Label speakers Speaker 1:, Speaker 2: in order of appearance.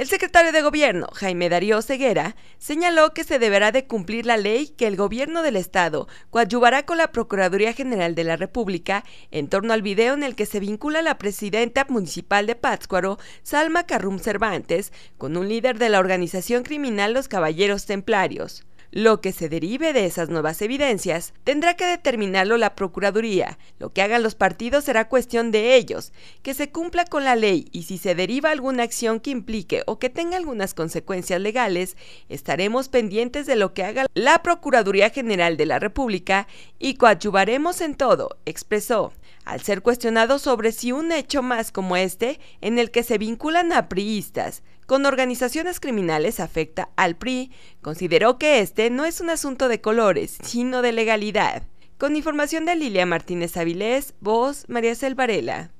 Speaker 1: El secretario de Gobierno, Jaime Darío Ceguera, señaló que se deberá de cumplir la ley que el Gobierno del Estado coadyuvará con la Procuraduría General de la República en torno al video en el que se vincula la presidenta municipal de Pátzcuaro, Salma Carrum Cervantes, con un líder de la organización criminal Los Caballeros Templarios. Lo que se derive de esas nuevas evidencias tendrá que determinarlo la Procuraduría. Lo que hagan los partidos será cuestión de ellos, que se cumpla con la ley y si se deriva alguna acción que implique o que tenga algunas consecuencias legales, estaremos pendientes de lo que haga la Procuraduría General de la República y coadyuvaremos en todo, expresó al ser cuestionado sobre si un hecho más como este, en el que se vinculan a priistas, con organizaciones criminales afecta al PRI, consideró que este no es un asunto de colores, sino de legalidad. Con información de Lilia Martínez Avilés, voz María Selvarela.